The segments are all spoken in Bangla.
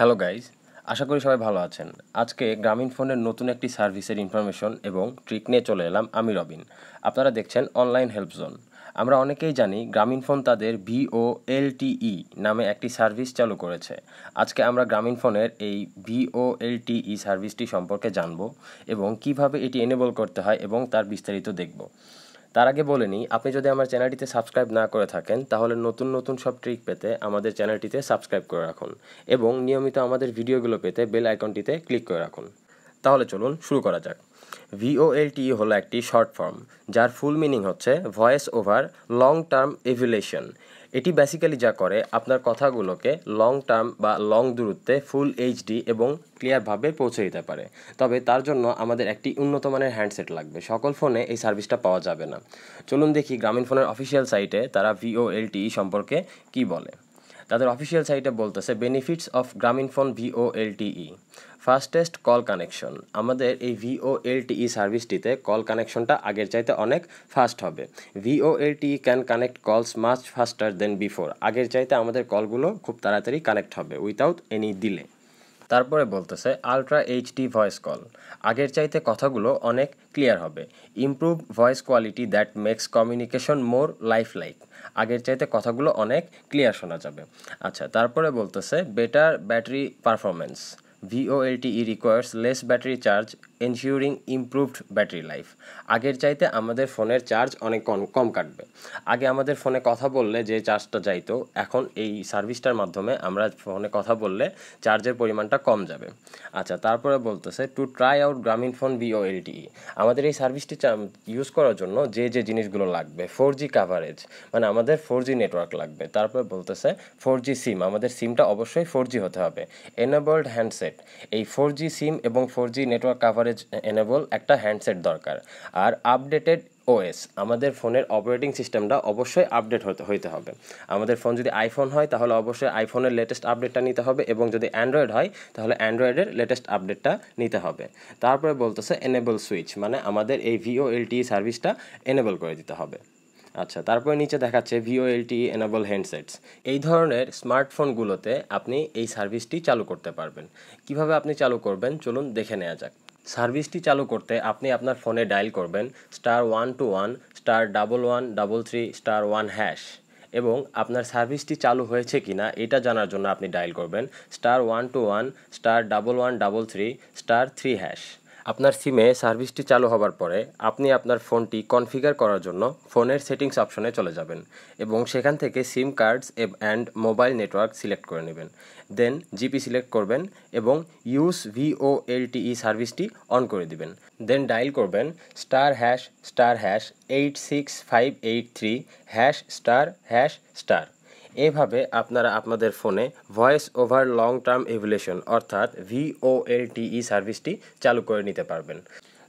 হ্যালো গাইজ আশা করি সবাই ভালো আছেন আজকে গ্রামীণ ফোনের নতুন একটি সার্ভিসের ইনফরমেশন এবং ট্রিক নিয়ে চলে এলাম আমি রবিন আপনারা দেখছেন অনলাইন হেল্প জোন আমরা অনেকেই জানি গ্রামীণ ফোন তাদের এলটিই e নামে একটি সার্ভিস চালু করেছে আজকে আমরা গ্রামীণ ফোনের এই ভিওএলটিই সার্ভিসটি e সম্পর্কে জানব এবং কিভাবে এটি এনেবল করতে হয় এবং তার বিস্তারিত দেখব তার আগে বলে নিই আপনি যদি আমার চ্যানেলটিতে সাবস্ক্রাইব না করে থাকেন তাহলে নতুন নতুন সব ট্রিক পেতে আমাদের চ্যানেলটিতে সাবস্ক্রাইব করে রাখুন এবং নিয়মিত আমাদের ভিডিওগুলো পেতে বেল আইকনটিতে ক্লিক করে রাখুন তাহলে চলুন শুরু করা যাক ভিওএলটি e হলো একটি শর্ট ফর্ম যার ফুল মিনিং হচ্ছে voice over long term evolution এটি বেসিক্যালি যা করে আপনার কথাগুলোকে লং টার্ম বা লং দূরত্বে ফুল এইচডি এবং ক্লিয়ারভাবে পৌঁছে দিতে পারে তবে তার জন্য আমাদের একটি উন্নত মানের হ্যান্ডসেট লাগবে সকল ফোনে এই সার্ভিসটা পাওয়া যাবে না চলুন দেখি গ্রামীণ ফোনের অফিসিয়াল সাইটে তারা ভিওএলটি e সম্পর্কে কি বলে তাদের অফিসিয়াল সাইটে বলতেছে benefits of Grameenphone VoLTE fastest call connection আমাদের এই ভিওএলটিই e সার্ভিসটিতে কল কানেকশনটা আগের চাইতে অনেক ফাস্ট হবে VoLTE can connect calls much faster than before আগের চাইতে আমাদের কলগুলো খুব তাড়াতাড়ি কানেক্ট হবে উইথাউট এনি ডিলে তারপরে বলতেছে আলট্রা এইচডি ভয়েস কল আগের চাইতে কথাগুলো অনেক ক্লিয়ার হবে improve voice quality that makes communication more lifelike আগের চাইতে কথাগুলো অনেক ক্লিয়ার শোনা যাবে আচ্ছা তারপরে বলতেছে better battery performance VOLTE requires less battery charge ensuring improved battery life আগের চাইতে আমাদের ফোনের চার্জ অনেক কম কম কাটবে আগে আমাদের ফোনে কথা বললে যে চার্জটা যাইতো এখন এই সার্ভিসটার মাধ্যমে আমরা ফোনে কথা বললে চার্জের পরিমাণটা কম যাবে আচ্ছা তারপরে বলতেছে to try out Grameenphone VoLTE আমাদের এই সার্ভিসটি ইউজ করার জন্য যে যে জিনিসগুলো লাগবে ফোর জি কাভারেজ মানে আমাদের ফোর জি নেটওয়ার্ক লাগবে তারপরে বলতেছে ফোর জি সিম আমাদের সিমটা অবশ্যই ফোর জি হতে হবে এনাবলড হ্যান্ডসেট এই ফোর জি সিম এবং four G network coverage coverage enable একটা হ্যান্ডসেট দরকার আর আপডেটেড ওএস আমাদের ফোনের অপারেটিং সিস্টেমটা অবশ্যই আপডেট হতে হইতে হবে আমাদের ফোন যদি আইফোন হয় তাহলে অবশ্যই আইফোনের লেটেস্ট আপডেটটা নিতে হবে এবং যদি অ্যান্ড্রয়েড হয় তাহলে অ্যান্ড্রয়েডের লেটেস্ট আপডেটটা নিতে হবে তারপরে বলতেছে এনেবল সুইচ মানে আমাদের এই ভিও এলটি সার্ভিসটা এনেবল করে দিতে হবে আচ্ছা তারপরে নিচে দেখাচ্ছে ভিও এলটি এনেবল হ্যান্ডসেটস এই ধরনের স্মার্টফোনগুলোতে আপনি এই সার্ভিসটি চালু করতে পারবেন কিভাবে আপনি চালু করবেন চলুন দেখে নেওয়া যাক সার্ভিসটি চালু করতে আপনি আপনার ফোনে ডায়াল করবেন star one two one star double one double three star one hash এবং আপনার সার্ভিসটি চালু হয়েছে কি না এটা জানার জন্য আপনি ডায়াল করবেন star one two one star double one double three star three hash আপনার সিমে সার্ভিসটি চালু হবার পরে আপনি আপনার ফোনটি কনফিগার করার জন্য ফোনের সেটিংস অপশনে চলে যাবেন এবং সেখান থেকে SIM cards and mobile network select করে নেবেন দেন জিপি সিলেক্ট করবেন এবং ইউস ভিওএলটিই সার্ভিসটি অন করে দিবেন দেন ডাইল করবেন star hash star hash eight six five eight three hash star hash star এভাবে আপনারা আপনাদের ফোনে voice over long term evolution অর্থাৎ ভিওএলটিই e সার্ভিসটি চালু করে নিতে পারবেন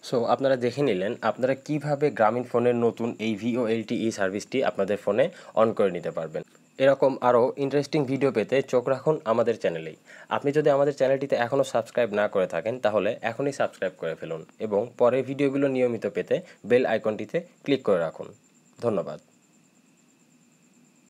সো আপনারা দেখে নিলেন আপনারা কিভাবে গ্রামীণ ফোনের নতুন এই ভিওএলটিই e সার্ভিসটি আপনাদের ফোনে অন করে নিতে পারবেন এরকম আরও ইন্টারেস্টিং ভিডিও পেতে চোখ রাখুন আমাদের চ্যানেলেই আপনি যদি আমাদের চ্যানেলটিতে এখনও সাবস্ক্রাইব না করে থাকেন তাহলে এখনই সাবস্ক্রাইব করে ফেলুন এবং পরের ভিডিওগুলো নিয়মিত পেতে বেল আইকনটিতে ক্লিক করে রাখুন ধন্যবাদ